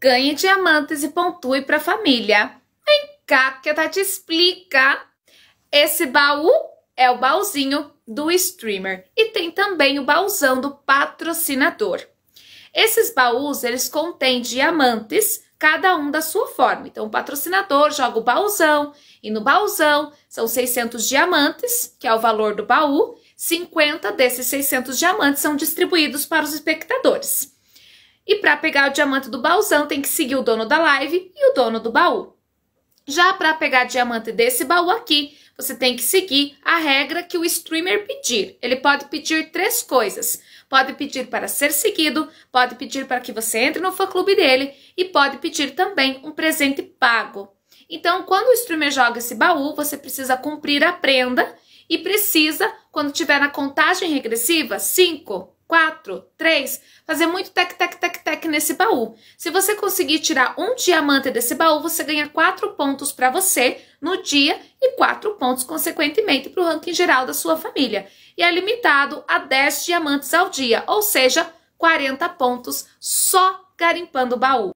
Ganhe diamantes e pontue para a família. Vem cá que a Tati tá explica. Esse baú é o baúzinho do streamer e tem também o baúzão do patrocinador. Esses baús, eles contêm diamantes, cada um da sua forma. Então, o patrocinador joga o baúzão e no baúzão são 600 diamantes, que é o valor do baú. 50 desses 600 diamantes são distribuídos para os espectadores. E para pegar o diamante do baúzão, tem que seguir o dono da live e o dono do baú. Já para pegar diamante desse baú aqui, você tem que seguir a regra que o streamer pedir. Ele pode pedir três coisas. Pode pedir para ser seguido, pode pedir para que você entre no fã-clube dele e pode pedir também um presente pago. Então, quando o streamer joga esse baú, você precisa cumprir a prenda e precisa, quando tiver na contagem regressiva, 5, quatro, três, fazer muito tec, tec, tec, tec nesse baú. Se você conseguir tirar um diamante desse baú, você ganha quatro pontos para você no dia e quatro pontos, consequentemente, para o ranking geral da sua família. E é limitado a 10 diamantes ao dia, ou seja, 40 pontos só garimpando o baú.